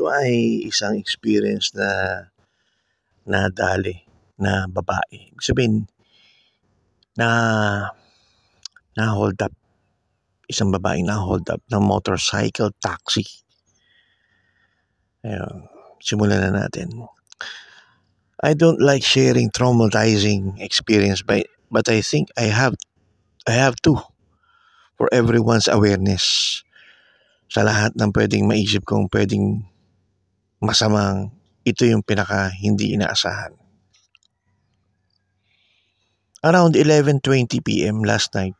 ito ay isang experience na nadali na babae. Ibig sabihin, na na hold up isang babae na hold up ng motorcycle taxi. Ayun, simulan na natin. I don't like sharing traumatizing experience but but I think I have I have to for everyone's awareness. Sa lahat ng pwedeng maisip kong pwedeng masamang ito yung pinaka hindi inaasahan. Around 11:20 p.m. last night,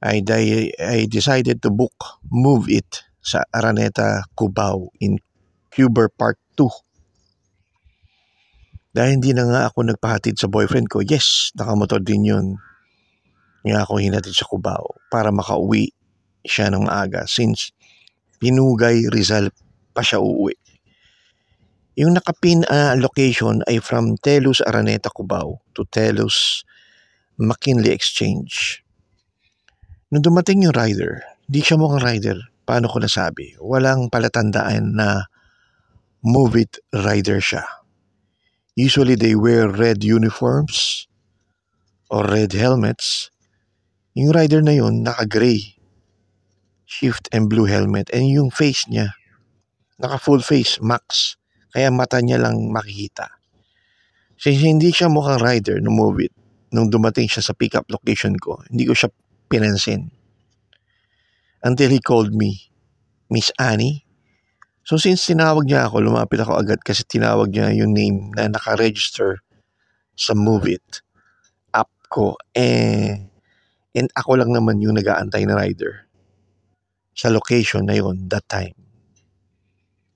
I, di- I decided to book move it sa Araneta Cubao in Cuber Park 2. Dahil hindi na nga ako nagpahatid sa boyfriend ko, yes, nakamotor din yun. Nga ako hinatid sa Cubao para makauwi siya ng maaga since Pinugay Rizal pa siya uuwi. Yung nakapin uh, location ay from Telus Araneta Cubao to Telus McKinley Exchange. Nung dumating yung rider, di siya mukhang rider. Paano ko nasabi? Walang palatandaan na move rider siya. Usually they wear red uniforms or red helmets. Yung rider na yun, naka-gray. Shift and blue helmet. And yung face niya, naka full face max kaya mata niya lang makikita. Since hindi siya mukhang rider no movie nung dumating siya sa pickup location ko, hindi ko siya pinansin. Until he called me, Miss Annie. So since tinawag niya ako, lumapit ako agad kasi tinawag niya yung name na naka-register sa Moveit app ko. Eh, and ako lang naman yung nag-aantay na rider sa location na yon that time.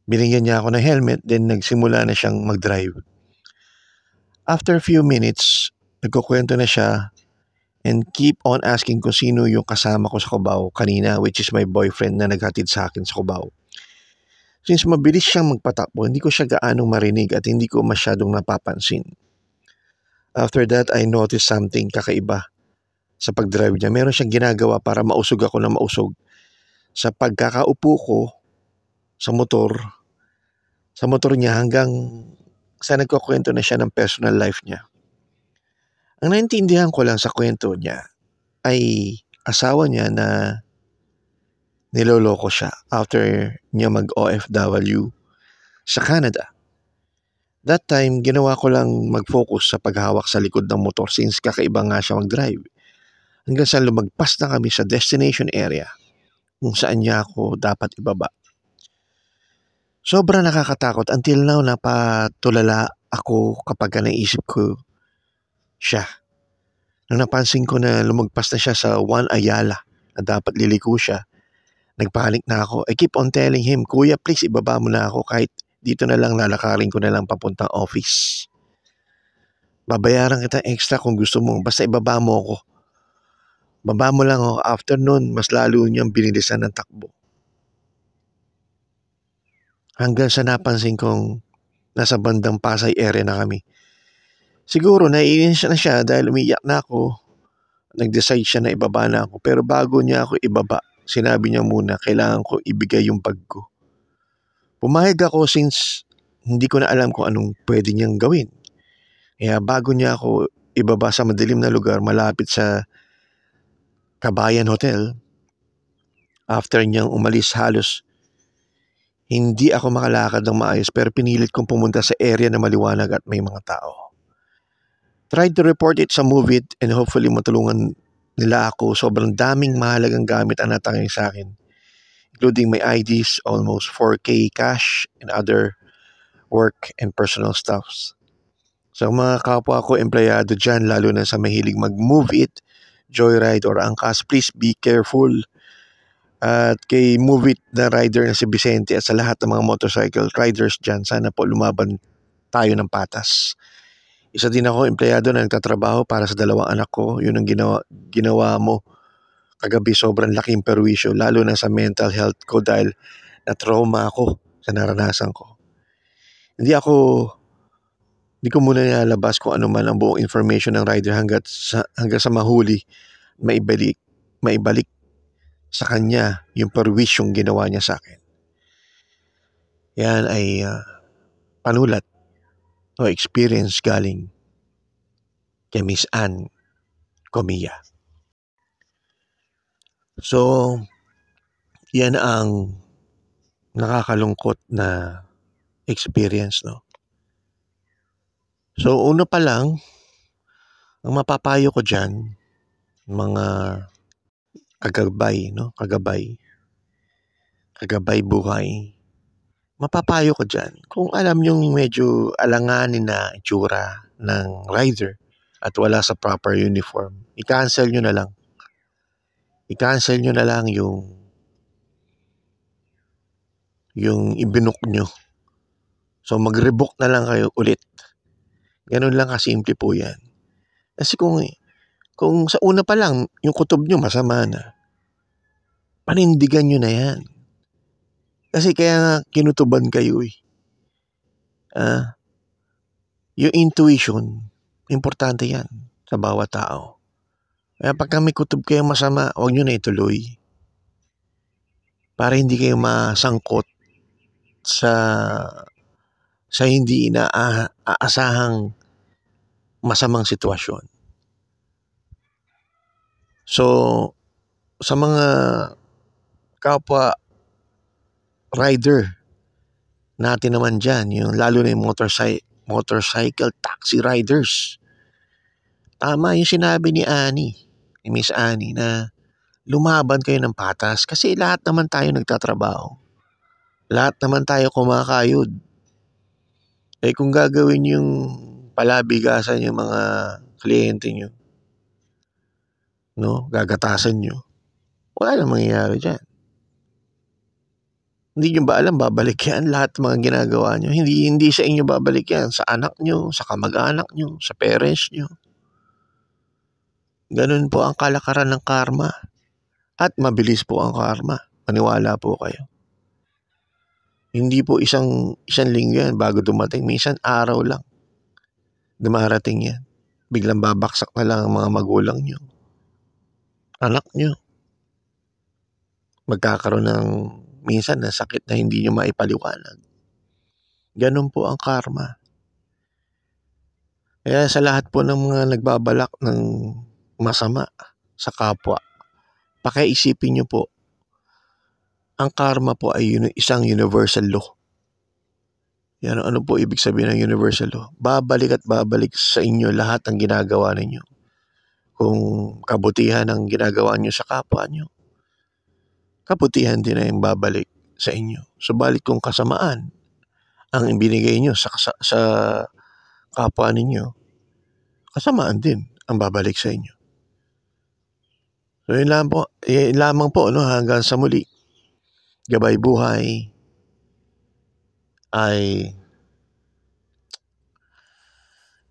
Binigyan niya ako ng helmet, then nagsimula na siyang mag-drive. After a few minutes, nagkukwento na siya and keep on asking kung sino yung kasama ko sa Cubao kanina, which is my boyfriend na naghatid sa akin sa Cubao. Since mabilis siyang magpatakbo, hindi ko siya gaanong marinig at hindi ko masyadong napapansin. After that, I noticed something kakaiba sa pag-drive niya. Meron siyang ginagawa para mausog ako na mausog. Sa pagkakaupo ko, sa motor, sa motor niya hanggang sa nagkukwento na siya ng personal life niya. Ang naintindihan ko lang sa kwento niya ay asawa niya na niloloko siya after niya mag-OFW sa Canada. That time, ginawa ko lang mag-focus sa paghawak sa likod ng motor since kakaiba nga siya mag-drive. Hanggang sa lumagpas na kami sa destination area kung saan niya ako dapat ibaba. Sobrang nakakatakot. Until now, napatulala ako kapag naisip ko siya. Nang napansin ko na lumagpas na siya sa Juan Ayala na dapat liliko siya, nagpanik na ako. I keep on telling him, Kuya, please ibaba mo na ako kahit dito na lang lalakarin ko na lang papuntang office. Babayaran kita extra kung gusto mo, basta ibaba mo ako. Baba mo lang ako, afternoon, mas lalo niyang binilisan ng takbo hanggang sa napansin kong nasa bandang Pasay area na kami. Siguro naiinis na siya dahil umiyak na ako. Nag-decide siya na ibaba na ako pero bago niya ako ibaba, sinabi niya muna kailangan ko ibigay yung bag ko. Pumayag ako since hindi ko na alam kung anong pwede niyang gawin. Kaya bago niya ako ibaba sa madilim na lugar malapit sa Kabayan Hotel, after niyang umalis halos hindi ako makalakad ng maayos pero pinilit kong pumunta sa area na maliwanag at may mga tao. Tried to report it sa Move and hopefully matulungan nila ako. Sobrang daming mahalagang gamit ang natangay sa akin including my IDs, almost 4K cash, and other work and personal stuffs. Sa so, mga kapwa ko empleyado dyan, lalo na sa mahilig mag-move joyride, or angkas, please be careful at kay Movit na rider na si Vicente at sa lahat ng mga motorcycle riders dyan, sana po lumaban tayo ng patas. Isa din ako, empleyado na nagtatrabaho para sa dalawang anak ko. Yun ang ginawa, ginawa mo kagabi. Sobrang laking perwisyo, lalo na sa mental health ko dahil na-trauma ako sa naranasan ko. Hindi ako, hindi ko muna nilalabas kung ano man ang buong information ng rider hanggat sa, hanggat sa mahuli, maibalik, maibalik sa kanya yung perwisyong ginawa niya sa akin. Yan ay uh, panulat o experience galing kay Miss Anne Comilla. So, yan ang nakakalungkot na experience, no? So, una pa lang, ang mapapayo ko dyan, mga kagabay, no? Kagabay. Kagabay buhay. Mapapayo ko dyan. Kung alam yung medyo alanganin na itsura ng rider at wala sa proper uniform, i-cancel nyo na lang. I-cancel nyo na lang yung yung ibinok nyo. So mag-revoke na lang kayo ulit. Ganun lang kasimple po yan. Kasi kung kung sa una pa lang, yung kutob nyo masama na. Panindigan nyo na yan. Kasi kaya nga kinutuban kayo eh. Ah, yung intuition, importante yan sa bawat tao. Kaya pagka may kutob kayong masama, huwag nyo na ituloy. Para hindi kayo masangkot sa sa hindi inaasahang masamang sitwasyon. So, sa mga kapwa rider natin naman dyan, yung, lalo na yung motorcycle, motorcycle taxi riders. Tama yung sinabi ni Annie, ni Miss Annie, na lumaban kayo ng patas kasi lahat naman tayo nagtatrabaho. Lahat naman tayo kumakayod. Eh kung gagawin yung palabigasan yung mga kliyente nyo, no, gagatasan nyo, wala nang mangyayari dyan. Hindi nyo ba alam, babalik yan lahat ng mga ginagawa nyo. Hindi, hindi sa inyo babalik yan. Sa anak nyo, sa kamag-anak nyo, sa parents nyo. Ganun po ang kalakaran ng karma. At mabilis po ang karma. Paniwala po kayo. Hindi po isang, isang linggo yan bago dumating. Minsan araw lang. Dumarating yan. Biglang babaksak na lang ang mga magulang nyo anak nyo. Magkakaroon ng minsan na sakit na hindi nyo maipaliwanag. Ganun po ang karma. Kaya sa lahat po ng mga nagbabalak ng masama sa kapwa, pakiisipin nyo po, ang karma po ay isang universal law. Yan, ano po ibig sabihin ng universal law? Babalik at babalik sa inyo lahat ang ginagawa ninyo kung kabutihan ang ginagawa nyo sa kapwa nyo, kabutihan din ay babalik sa inyo. Subalit kung kasamaan ang ibinigay nyo sa, sa, sa kapwa ninyo, kasamaan din ang babalik sa inyo. So yun lamang po, yun lamang po no, hanggang sa muli. Gabay buhay ay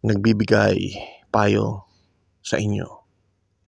nagbibigay payo Señor.